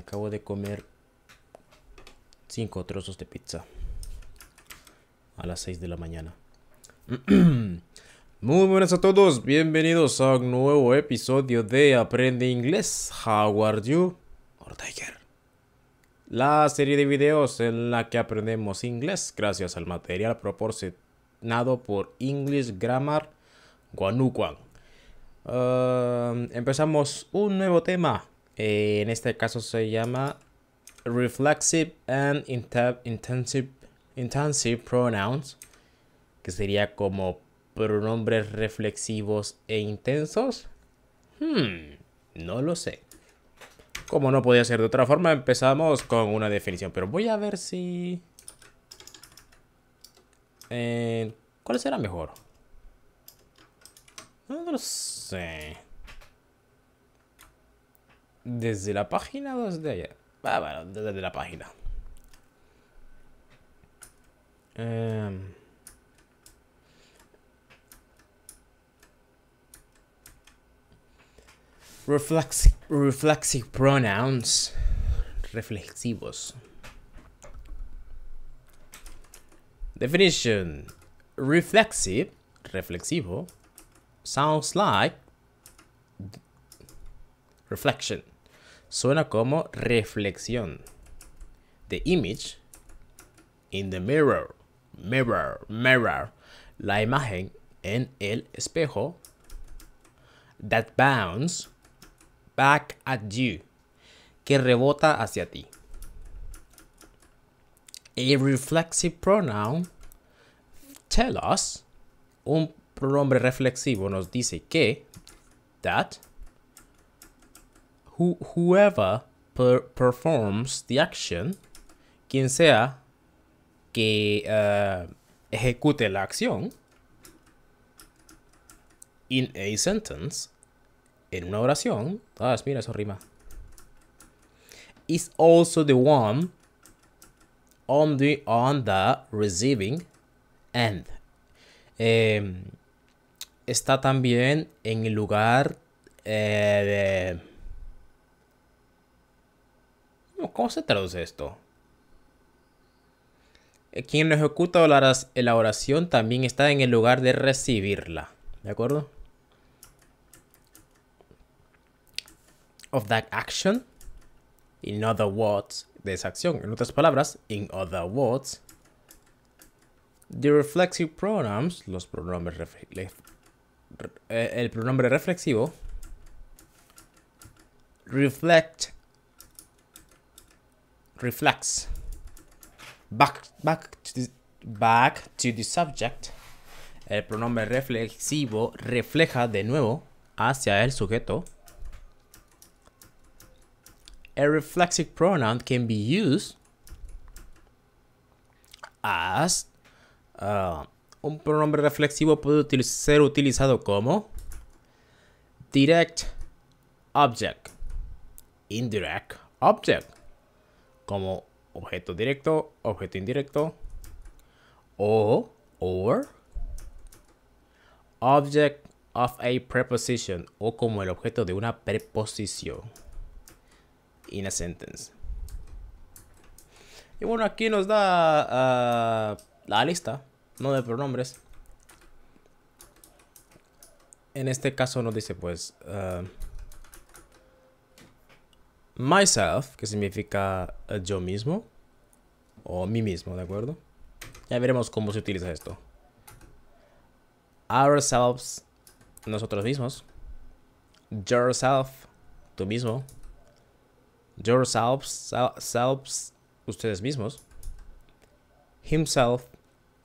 acabo de comer cinco trozos de pizza a las 6 de la mañana. Muy buenas a todos, bienvenidos a un nuevo episodio de Aprende Inglés. How are you? Ortiger. La serie de videos en la que aprendemos inglés gracias al material proporcionado por English Grammar Guanuquan. Ah, empezamos un nuevo tema eh, en este caso se llama Reflexive and Intensive, intensive Pronouns, que sería como pronombres reflexivos e intensos. Hmm, no lo sé. Como no podía ser de otra forma, empezamos con una definición. Pero voy a ver si... Eh, ¿Cuál será mejor? No lo sé desde la página o desde allá. Ah, bueno, desde la página. Em. reflexive pronouns. Reflexivos. Definition. Reflexive, reflexivo, sounds like reflection suena como reflexión. The image in the mirror, mirror, mirror. La imagen en el espejo. That bounce back at you. Que rebota hacia ti. A reflexive pronoun tell us. Un pronombre reflexivo nos dice que that whoever performs the action, quien sea que eh, ejecute la acción, in a sentence, en una oración, ah, mira, eso rima, is also the one on the, on the receiving end. Em, está también en el lugar eh, de ¿Cómo se traduce esto? Eh, quien ejecuta eh, la oración también está en el lugar de recibirla. ¿De acuerdo? Of that action. In other words, de esa acción. En otras palabras, in other words, the reflexive pronouns, los pronombres eh, el pronombre reflexivo, reflect reflex. Back, back, to the, back to subject. El pronombre reflexivo refleja de nuevo hacia el sujeto. A reflexive pronoun can be used as uh, un pronombre reflexivo puede ser utilizado como direct object, indirect object como objeto directo, objeto indirecto, o, or, object of a preposition, o como el objeto de una preposición. In a sentence. Y bueno, aquí nos da ah, la lista, no de pronombres. En este caso nos dice pues... Ah, myself, que significa eh, yo mismo, o mí mismo, ¿de acuerdo? Ya veremos cómo se utiliza esto. Ourselves, nosotros mismos. Yourself, tú mismo. Yourselves, ustedes mismos. Himself,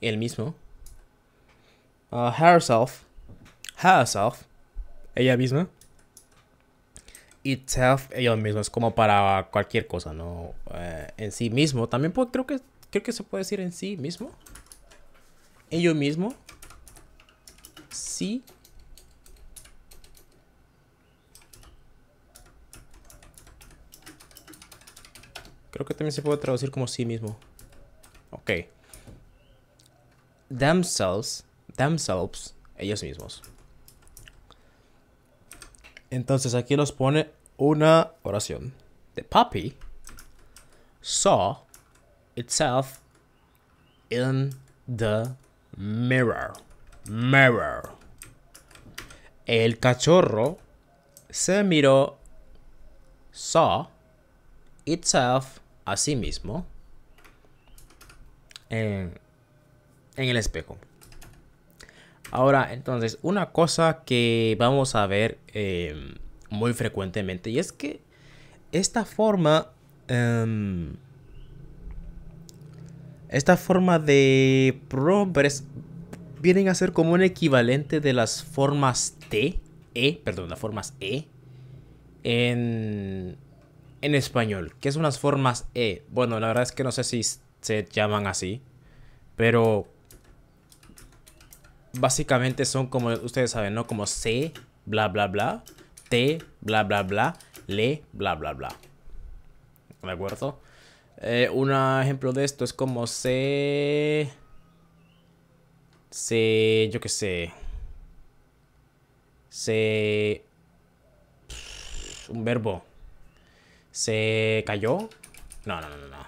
él mismo. Uh, herself, herself, ella misma itself, ellos mismos, es como para cualquier cosa, ¿no? Eh, en sí mismo, también puedo, creo, que, creo que se puede decir en sí mismo. ellos mismo. Sí. Creo que también se puede traducir como sí mismo. Ok. Themselves. Themselves. Ellos mismos. Entonces aquí los pone una oración The puppy saw itself in the mirror. Mirror. El cachorro se miró, saw itself a sí mismo en, en el espejo. Ahora, entonces, una cosa que vamos a ver em, muy frecuentemente. Y es que esta forma... Em, esta forma de progres vienen a ser como un equivalente de las formas T, E, perdón, las formas E en, en español. Que son las formas E? Bueno, la verdad es que no sé si se llaman así, pero básicamente son como ustedes saben, ¿no? Como C, bla, bla, bla te, bla, bla, bla, le, bla, bla, bla. ¿De acuerdo? Eh, un ejemplo de esto es como se... Se... Yo qué sé. Se... un verbo. Se cayó. No, no, no, no.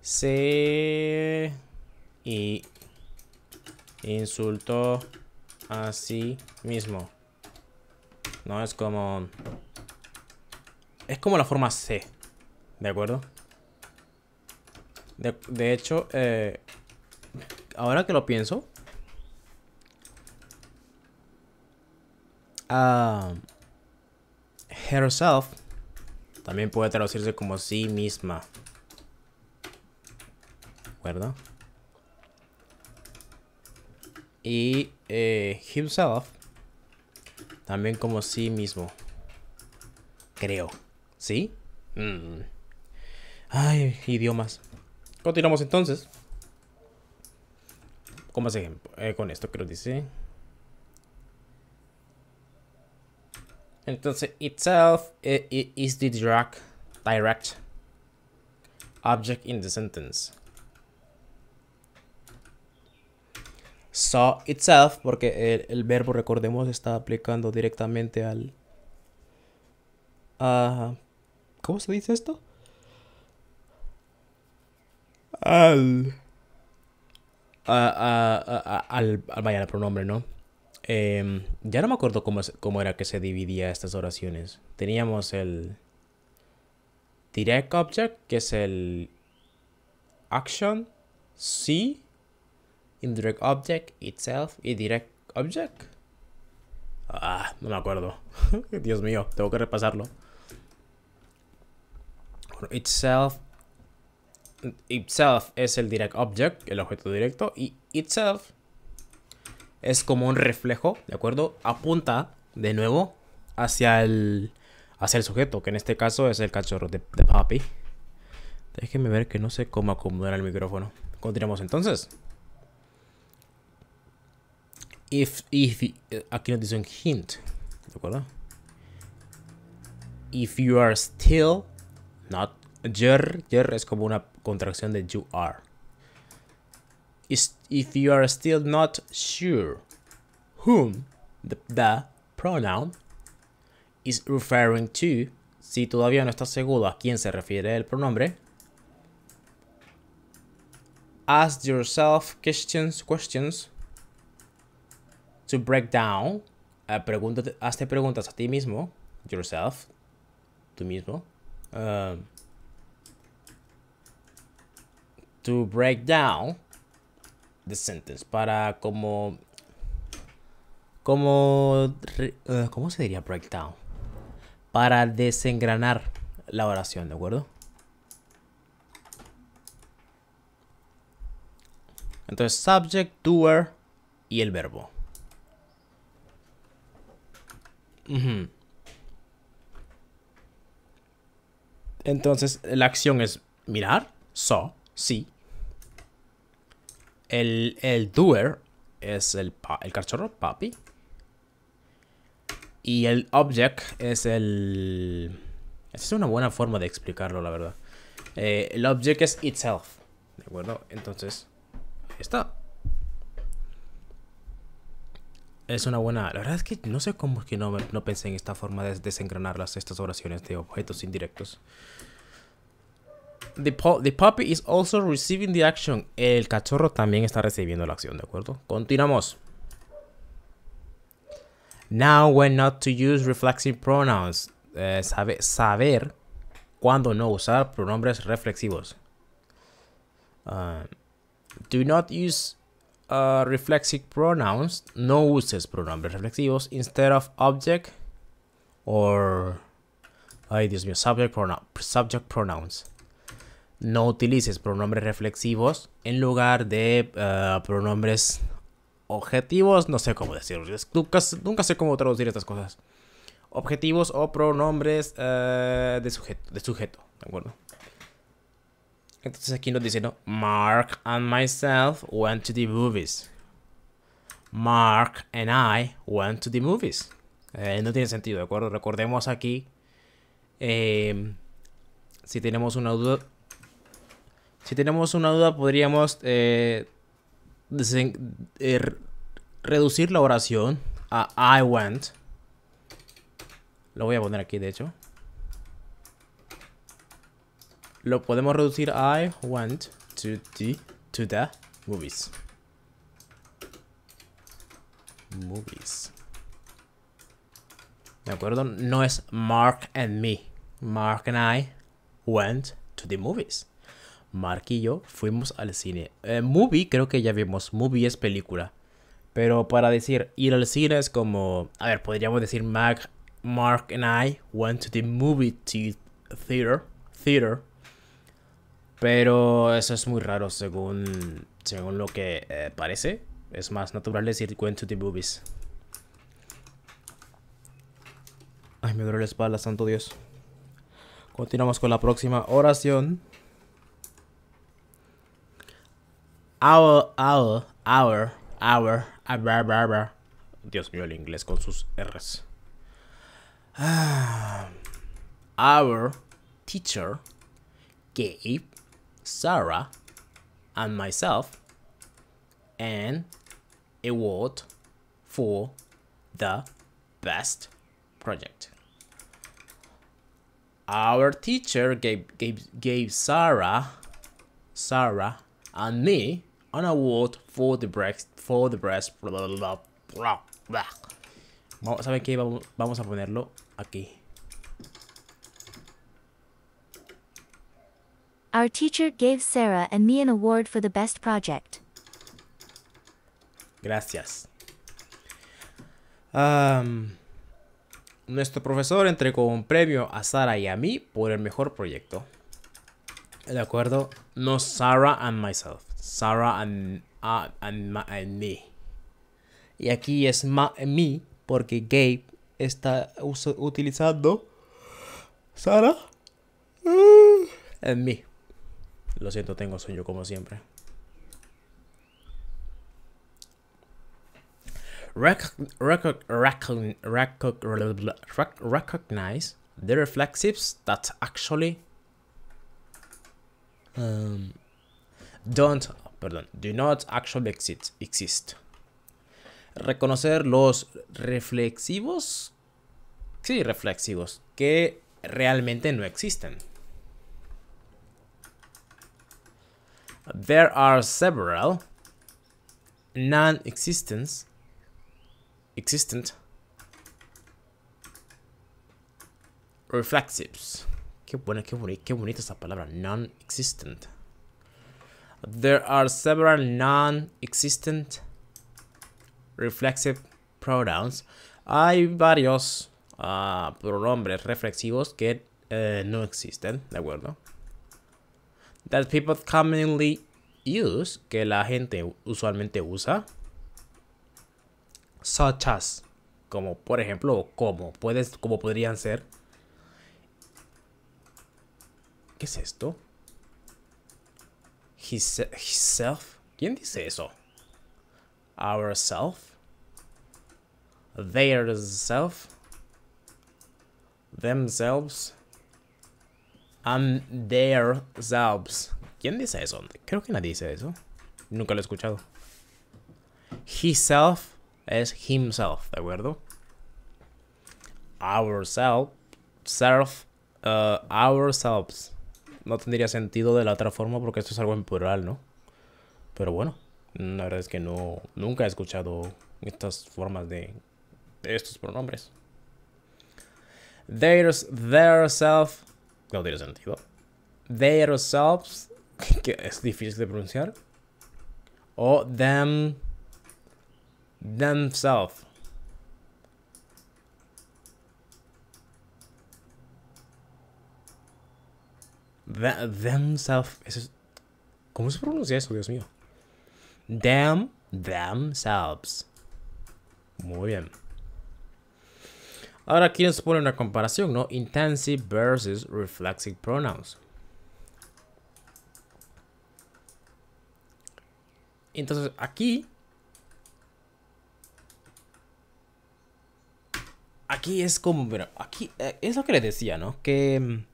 Se... Y... Insultó a sí mismo. ¿no? Es como... Es como la forma C, ¿de acuerdo? De, hecho, eh, ahora que lo pienso... Ah, herself también puede traducirse como sí misma. ¿De acuerdo? Y eh, himself también como sí mismo. Creo. ¿Sí? Mm. Ay, idiomas. Continuamos entonces. Con más ejemplo. Eh, con esto que nos dice. Entonces, itself eh, is the direct object in the sentence. saw itself, porque el, verbo, recordemos, está aplicando directamente al... Uh, ¿Cómo se dice esto? Al... A, al, vaya, al pronombre, ¿no? Em, ya no me acuerdo cómo, cómo era que se dividía estas oraciones. Teníamos el direct object, que es el action, sí, indirect object, itself y direct object. Ah, no me acuerdo. Dios mío, tengo que repasarlo. Bueno, itself itself es el direct object, el objeto directo, y itself es como un reflejo, ¿de acuerdo? Apunta de nuevo hacia el, hacia el sujeto, que en este caso es el cachorro de, de Papi. Déjenme ver que no sé cómo acomodar el micrófono. Continuamos entonces if, if eh, aquí nos dice un hint, ¿de acuerdo? If you are still not your, your es como una contracción de you are. if you are still not sure whom the, the pronoun is referring to, si todavía no estás seguro a quién se refiere el pronombre, ask yourself questions, questions to break down, eh, hazte preguntas a ti mismo, yourself, tú mismo, eh, to break down the sentence, para como, como, eh, ¿cómo se diría break down? Para desengranar la oración, ¿de acuerdo? Entonces, subject, doer y el verbo. Entonces, la acción es mirar, so, sí. El, el doer es el, cachorro, papi. Y el object es el... Esa es una buena forma de explicarlo, la verdad. Eh, el object es itself. ¿De acuerdo? Entonces, ahí está. Es una buena... La verdad es que no sé cómo es que no, no pensé en esta forma de desengranar las, estas oraciones de objetos indirectos. The, puppy is also receiving the action. El cachorro también está recibiendo la acción, ¿de acuerdo? Continuamos. Now when not to use reflexive pronouns. Eh, saber cuándo no usar pronombres reflexivos. Ah, do not use Uh, reflexive pronouns, no uses pronombres reflexivos instead of object or ay Dios mío, subject, pronouns. No utilices pronombres reflexivos en lugar de uh, pronombres objetivos, no sé cómo decirlo, nunca, nunca, sé cómo traducir estas cosas. Objetivos o pronombres uh, de, sujeto, de sujeto, ¿de acuerdo? Entonces aquí nos dice, Mark and myself went to the movies. Mark and I went to the movies. Eh, no tiene sentido, ¿de acuerdo? Recordemos aquí. Eh, si tenemos una duda. Si tenemos una duda, podríamos eh, reducir la oración a I went. Lo voy a poner aquí, de hecho lo podemos reducir a I went to the, movies. Movies. ¿De acuerdo? No es Mark and me. Mark and I went to the movies. Mark y yo fuimos al cine. Eh, movie creo que ya vimos. Movie es película. Pero para decir ir al cine es como... A ver, podríamos decir Mark, Mark and I went to the movie theater. Theater. Pero eso es muy raro según, según lo que eh, parece. Es más natural decir went to the boobies. Ay, me duele la espalda, santo Dios. Continuamos con la próxima oración. Our, our, our, our, our, Dios mío, el inglés con sus R's. Ah. Our teacher gave Sarah, and myself an award for the best project. Our teacher gave, gave, gave Sarah, Sarah and me an award for the breast, for the breast, blah, blah, blah, blah. ¿saben qué? vamos a ponerlo aquí. Our teacher gave Sarah and me an award for the best project. Gracias. Um, nuestro profesor entregó un premio a Sarah y a mí por el mejor proyecto. De acuerdo, no Sarah and myself. Sarah and, and, me. Y aquí es ma, me porque Gabe está utilizando Sarah and mm, me. Lo siento, tengo sueño como siempre. recognize the reflexives that actually um, don't, perdón, do not actually exist, exist. Reconocer los reflexivos, sí, reflexivos, que realmente no existen. there are several non-existence existent reflexives. Qué buena, qué bonita, qué bonita esa palabra, non-existent. There are several non-existent reflexive pronouns. Hay varios uh, pronombres reflexivos que uh, no existen, ¿de acuerdo? that people commonly use, que la gente usualmente usa, such as, como por ejemplo, como, puedes, como podrían ser. ¿Qué es esto? His, himself. ¿Quién dice eso? Ourself. theirself Themselves and their selves. ¿Quién dice eso? Creo que nadie dice eso. Nunca lo he escuchado. Himself es himself, ¿de acuerdo? Ourself, self, uh, ourselves. No tendría sentido de la otra forma porque esto es algo en plural, ¿no? Pero bueno, la verdad es que no, nunca he escuchado estas formas de, estos pronombres. There's their self no tiene sentido. selves que es difícil de pronunciar. O them. Themselves. The, themselves. ¿Cómo se pronuncia eso, Dios mío? Them, themselves. Muy bien. Ahora aquí nos pone una comparación, ¿no? Intensive versus reflexive pronouns. Entonces aquí aquí es como, aquí eh, es lo que les decía, ¿no? Que mm,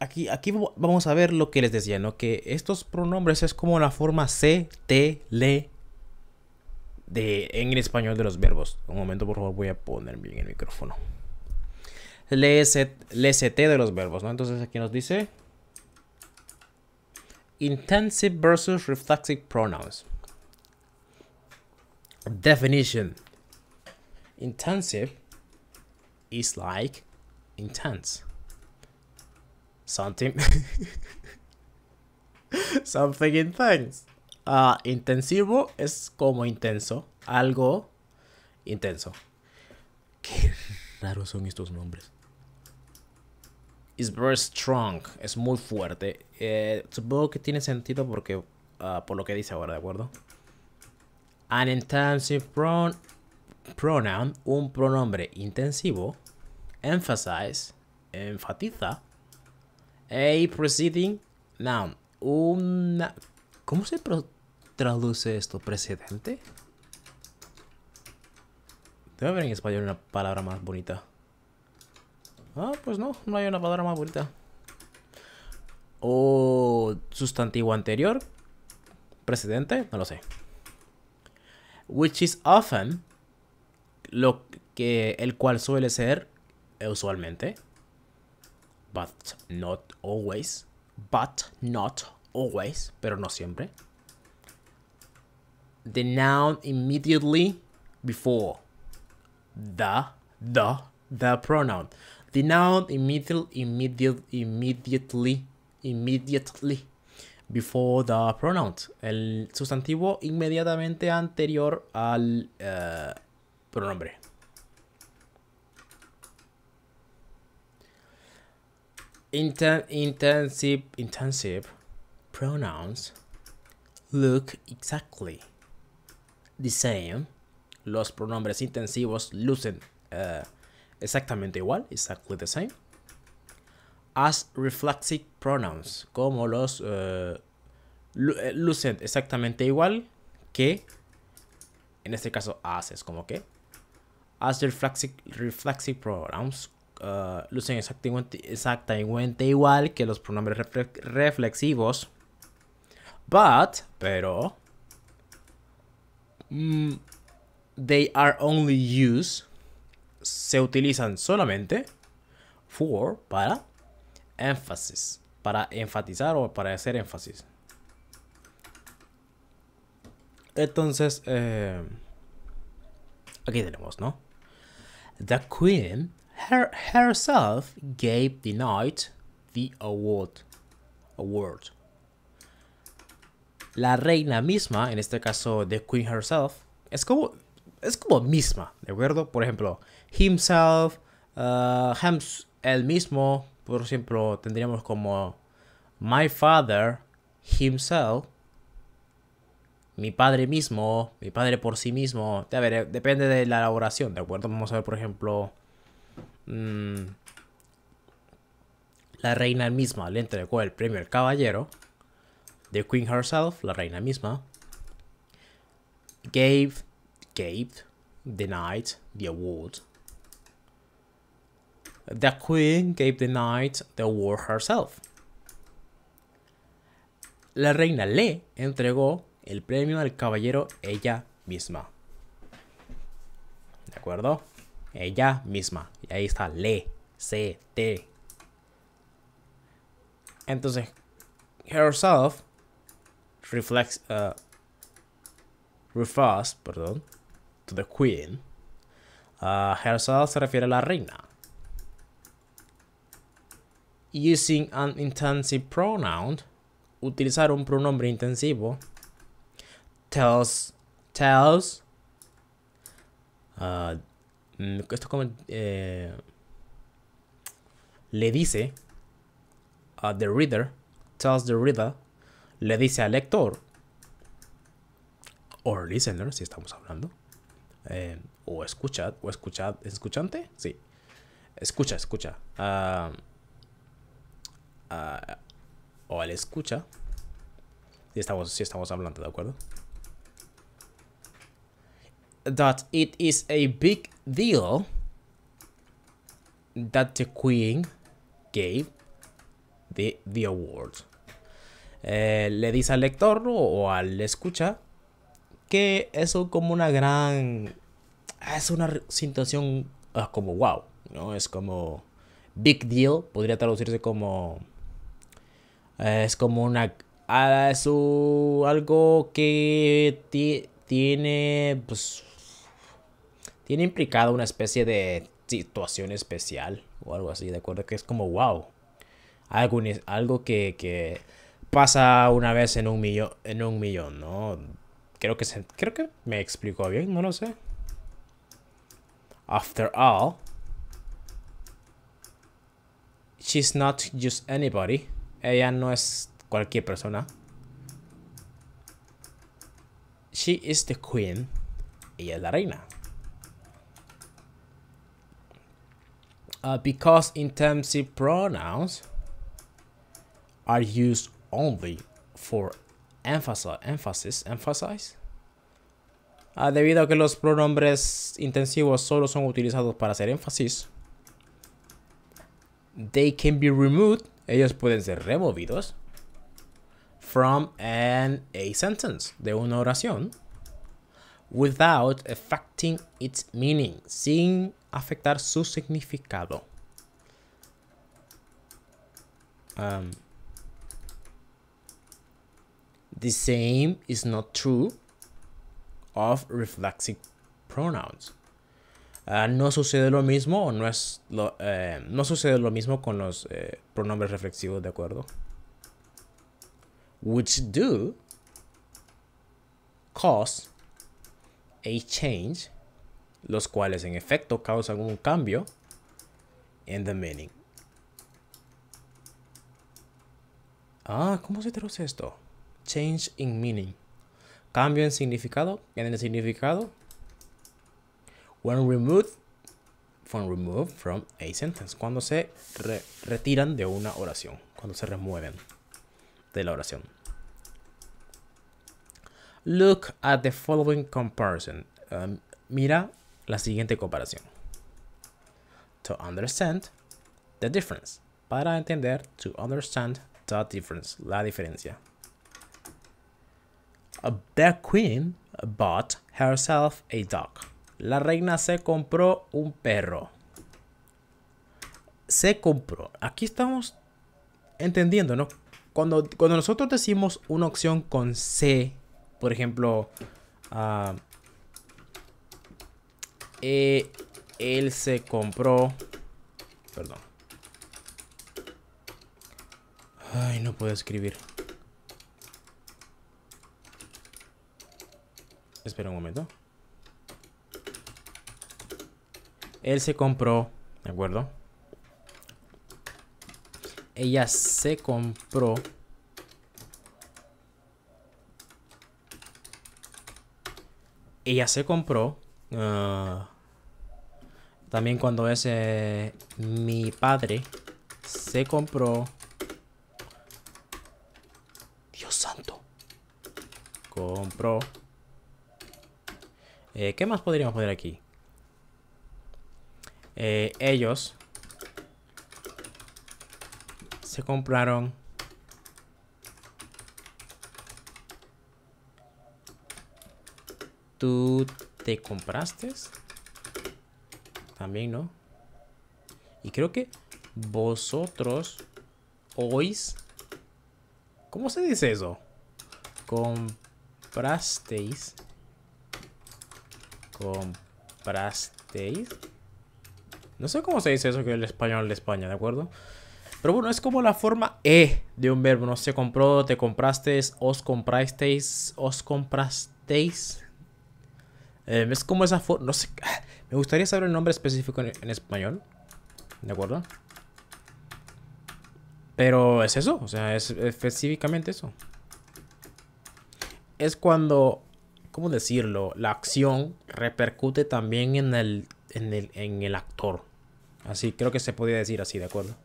aquí, aquí vamos a ver lo que les decía, ¿no? Que estos pronombres es como la forma C, T, le, de, en el español de los verbos. Un momento, por favor, voy a poner bien el micrófono. LST de los verbos, ¿no? Entonces aquí nos dice intensive versus reflexive pronouns. Definition. Intensive is like intense. Something something intense intensivo es como intenso. Algo intenso. Qué raros son estos nombres. Is very strong. Es muy fuerte. Eh, supongo que tiene sentido porque. Ah, por lo que dice ahora, ¿de acuerdo? An intensive pronoun. Un pronombre intensivo. Emphasize. Enfatiza. A preceding noun. Una ¿Cómo se traduce esto? ¿Precedente? Debe haber en español una palabra más bonita. Ah, pues no, no hay una palabra más bonita. O sustantivo anterior. ¿Precedente? no lo sé. Which is often lo que el cual suele ser usualmente but not always but not always, pero no siempre. The noun immediately before the, the, pronoun. The noun immediately, immediately, immediately before the pronoun. El sustantivo inmediatamente anterior al eh, pronombre. intensive, intensive pronouns look exactly the same. Los pronombres intensivos lucen eh, exactamente igual, exactly the same. As reflexive pronouns, como los eh, eh, lucen exactamente igual que, en este caso, haces como que. As reflexive, reflexive pronouns lucen exactamente igual que los pronombres reflexivos But, pero, mm. they are only used, se utilizan solamente for, para, emphasis, para enfatizar o para hacer énfasis. Entonces, eh, aquí tenemos, ¿no? The Queen herself gave the knight the award. Award la reina misma, en este caso The Queen herself, es como, es como misma, ¿de acuerdo? Por ejemplo, himself, uh, el mismo, por ejemplo, tendríamos como my father, himself, mi padre mismo, mi padre por sí mismo. A ver, depende de la elaboración, ¿de acuerdo? Vamos a ver, por ejemplo, mm, la reina misma le entregó el premio al caballero. The Queen herself, la reina misma, gave, gave the knight the award. The Queen gave the knight the award herself. La reina le entregó el premio al caballero ella misma. ¿De acuerdo? Ella misma. Y ahí está, le, c, t. Entonces, herself reflex uh, refers, perdón, to the queen. Uh, herself se refiere a la reina. Using an intensive pronoun, utilizar un pronombre intensivo, tells, tells, uh, mm, esto como, eh, le dice uh, the reader, tells the reader le dice al lector, Or listener, si estamos hablando, eh, o escuchad, o escuchad, escuchante? Sí. Escucha, escucha. Ah, ah, o al escucha. Si estamos, si estamos hablando, ¿de acuerdo? That it is a big deal that the Queen gave the, the award. Eh, le dice al lector o, al escucha que eso como una gran... Ah, es una situación ah, como wow, ¿no? Es como big deal, podría traducirse como... es como una... Ah, es algo que tiene... Pues, tiene implicado una especie de situación especial o algo así, ¿de acuerdo? Que es como wow. Algo, algo que pasa una vez en un millón, en un millón, ¿no? Creo que, creo que me explicó bien, no lo sé. After all, she's not just anybody. Ella no es cualquier persona. She is the queen. Ella es la reina. Uh, because intensive pronouns are used only for emphasize, emphasis, emphasize. Ah, debido a que los pronombres intensivos solo son utilizados para hacer énfasis, they can be removed, ellos pueden ser removidos, from a sentence, de una oración, without affecting its meaning, sin afectar su significado. Um, The same is not true of reflexive pronouns. Ah, no sucede lo mismo no es eh, no sucede lo mismo con los eh, pronombres reflexivos, ¿de acuerdo? Which do cause a change, los cuales en efecto causan un cambio in the meaning. Ah, ¿cómo se traduce esto? Change in meaning. Cambio en significado. En el significado. When removed from removed from a sentence. Cuando se retiran de una oración. Cuando se remueven de la oración. Look at the following comparison. Um, mira la siguiente comparación. To understand the difference. Para entender, to understand the difference, la diferencia. The queen bought herself a dog. La reina se compró un perro. Se compró. Aquí estamos entendiendo, ¿no? Cuando, cuando nosotros decimos una opción con C, por ejemplo, ah, eh, él se compró. Perdón. Ay, no puedo escribir. Espera un momento. Él se compró, ¿de acuerdo? Ella se compró. Ella se compró. Ah, también cuando ese mi padre se compró. Dios santo. Compró. Eh, ¿Qué más podríamos poner aquí? Eh, ellos se compraron ¿Tú te compraste? También, ¿no? Y creo que vosotros Hoy ¿Cómo se dice eso? Comprasteis comprasteis. No sé cómo se dice eso que el español de España, ¿de acuerdo? Pero bueno, es como la forma E de un verbo. No se compró, te compraste, os comprasteis, os comprasteis. Em, es como esa forma. No sé. Me gustaría saber el nombre específico en español. ¿De acuerdo? Pero es eso, o sea, es específicamente eso. Es cuando ¿cómo decirlo? La acción repercute también en el, en el, actor. Así, creo que se podía decir así, ¿de acuerdo?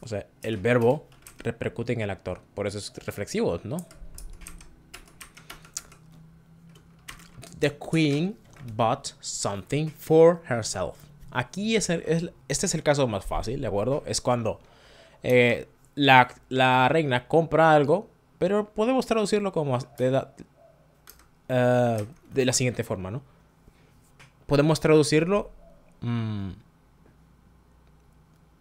O sea, el verbo repercute en el actor. Por eso es reflexivo, ¿no? The queen bought something for herself. Aquí es, este es el caso más fácil, ¿de acuerdo? Es cuando eh, la, reina compra algo, pero podemos traducirlo como eh, de la siguiente forma, ¿no? Podemos traducirlo mm,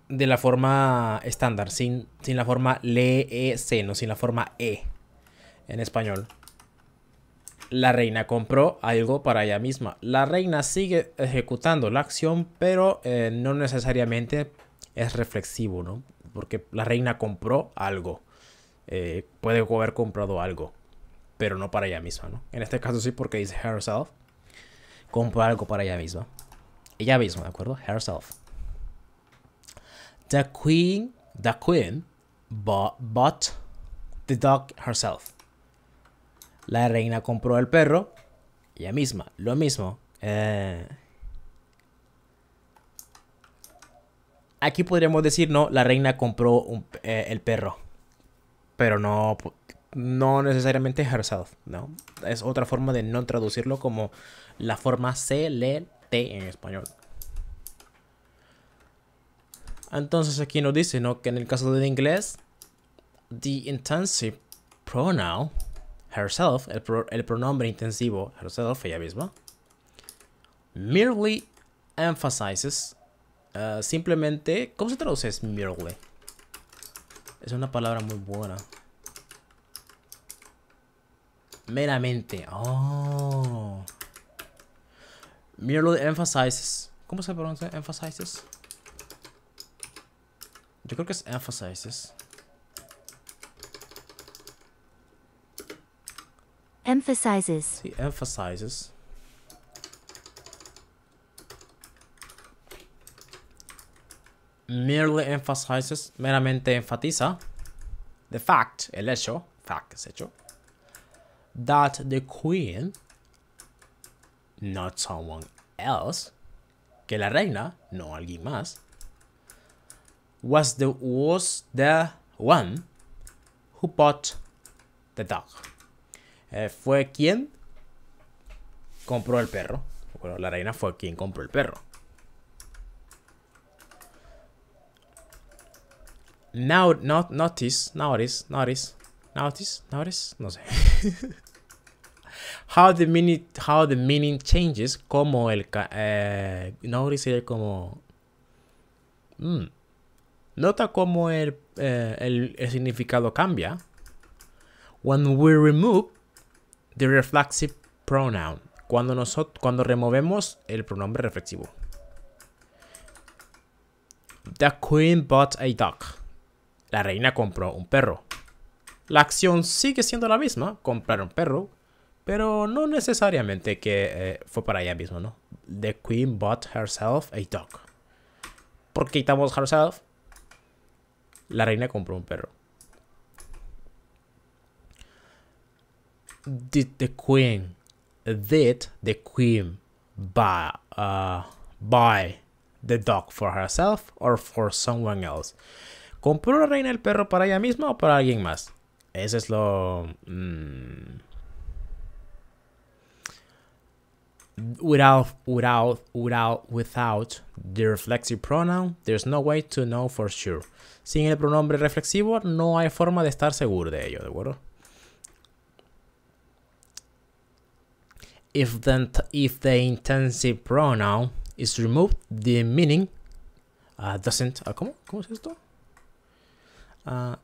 de la forma estándar, sin, sin la forma le, e, no, sin la forma e en español. La reina compró algo para ella misma. La reina sigue ejecutando la acción, pero eh, no necesariamente es reflexivo, ¿no? Porque la reina compró algo. Eh, puede haber comprado algo pero no para ella misma, ¿no? En este caso sí porque dice herself. Compró algo para ella misma. Ella misma, ¿de acuerdo? Herself. The queen, the queen bought, the dog herself. La reina compró el perro ella misma. Lo mismo. Eh, aquí podríamos decir, no, la reina compró eh, el perro. Pero no, no necesariamente herself, ¿no? Es otra forma de no traducirlo como la forma CLT en español. Entonces aquí nos dice, ¿no? Que en el caso del inglés, the intensive pronoun, herself, el, pronombre intensivo, herself, ella misma, merely emphasizes, eh, simplemente, ¿cómo se traduce es merely? Es una palabra muy buena. Meramente. Oh. Merely emphasizes. ¿Cómo se pronuncia? Emphasizes. Yo creo que es emphasizes. Emphasizes. Sí, emphasizes. Merely emphasizes, meramente enfatiza. The fact, el hecho, fact es hecho that the queen, not someone else, que la reina, no alguien más, was the, was the one who bought the dog. Eh, fue quien compró el perro. Bueno, la reina fue quien compró el perro. Now, not, notice, notice, notice, notice, notice, no sé. how the meaning, how the meaning changes, como el... Eh, no como... Mm, nota como eh, el, el, significado cambia. When we remove the reflexive pronoun. Cuando, nosotros, cuando removemos el pronombre reflexivo. The queen bought a dog. La reina compró un perro. La acción sigue siendo la misma, comprar un perro, pero no necesariamente que eh, fue para ella mismo, ¿no? The Queen bought herself a dog. ¿Por qué quitamos herself? La reina compró un perro. Did the Queen. Did the Queen buy, uh, buy the dog for herself or for someone else? ¿Compró la reina el perro para ella misma o para alguien más? Ese es lo. Mm, without without without without the reflexive pronoun, there's no way to know for sure. Sin el pronombre reflexivo no hay forma de estar seguro de ello, ¿de acuerdo? If the, if the intensive pronoun is removed, the meaning uh, doesn't. Uh, ¿cómo? ¿Cómo es esto? Uh,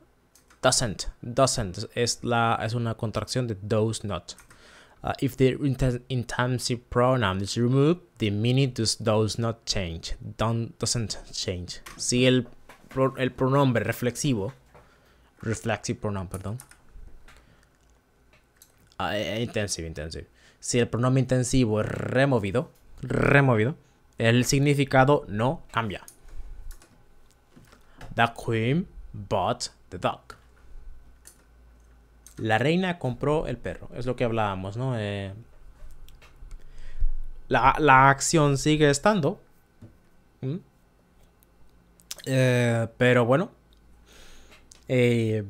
doesn't. Doesn't es la es una contracción de does not. Uh, if the intensive pronoun is removed, the meaning does, not change. Don't, doesn't change. Si el, el pronombre reflexivo, reflexive pronoun, perdón. Uh, intensive, intensive. Si el pronombre intensivo es removido, removido, el significado no cambia. The queen bought the dog. La reina compró el perro. Es lo que hablábamos, ¿no? Eh, la, acción sigue estando. Eh, pero bueno. Eh,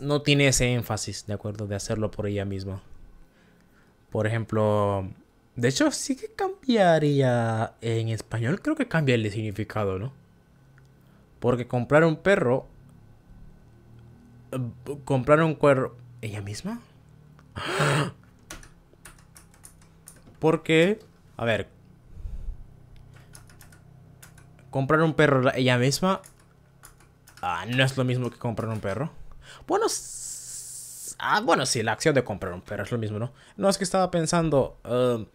no tiene ese énfasis, ¿de acuerdo? De hacerlo por ella misma. Por ejemplo. De hecho, sí que cambiaría. En español creo que cambia el significado, ¿no? Porque comprar un perro comprar un cuero... ¿Ella misma? Porque, a ver, comprar un perro ella misma ah, no es lo mismo que comprar un perro. Bueno, ah, bueno, sí, la acción de comprar un perro es lo mismo, ¿no? No es que estaba pensando, um,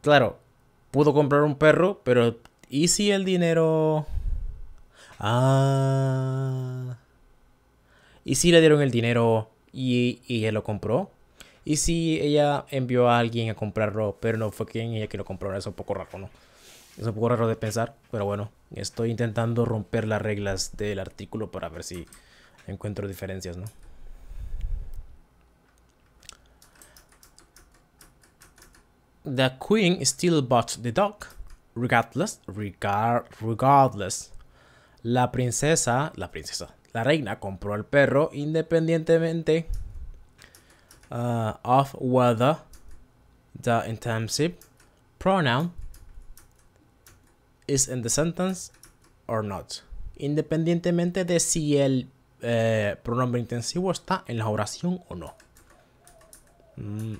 claro, pudo comprar un perro, pero ¿y si el dinero? Ah. Y si le dieron el dinero y, y lo compró. Y si ella envió a alguien a comprarlo, pero no fue quien ella que lo compró. Eso es un poco raro, ¿no? Es un poco raro de pensar, pero bueno, estoy intentando romper las reglas del artículo para ver si encuentro diferencias, ¿no? The queen still bought the dog, regardless, regard, regardless. La princesa, la princesa, la reina compró el perro independientemente uh, of whether the intensive pronoun is in the sentence or not. Independientemente de si el eh, pronombre intensivo está en la oración o no. Mm,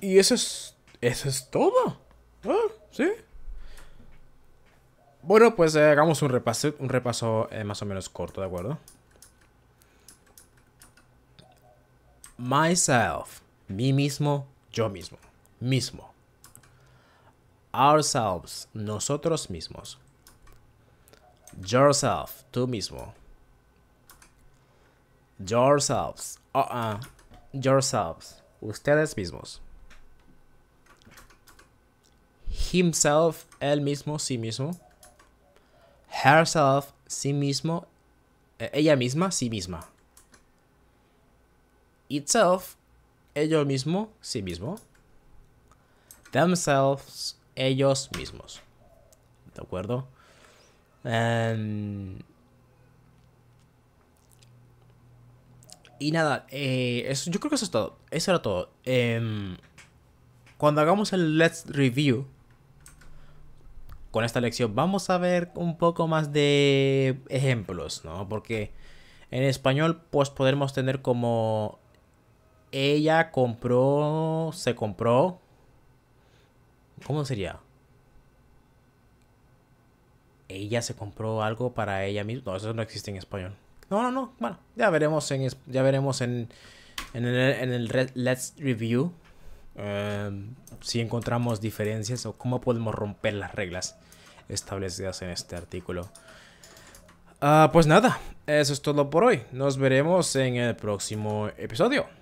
y eso es, eso es todo. Ah, sí. Bueno, pues eh, hagamos un repaso, un repaso eh, más o menos corto, ¿de acuerdo? myself, mí mismo, yo mismo, mismo. Ourselves, nosotros mismos. Yourself, tú mismo. Yourselves, uh, uh, yourselves, ustedes mismos. Himself, él mismo, sí mismo. Herself, sí mismo. E, ella misma, sí misma itself, ellos mismo, sí mismo. Themselves, ellos mismos. ¿De acuerdo? Em, y nada, eh, yo creo que eso es todo. Eso era todo. Em, cuando hagamos el Let's Review, con esta lección vamos a ver un poco más de ejemplos, ¿no? Porque en español pues podremos tener como ella compró, se compró, ¿cómo sería? Ella se compró algo para ella misma. No, eso no existe en español. No, no, no. Bueno, ya veremos en, ya veremos en, el, Let's Review em, si encontramos diferencias o cómo podemos romper las reglas establecidas en este artículo. Ah, pues nada, eso es todo por hoy. Nos veremos en el próximo episodio.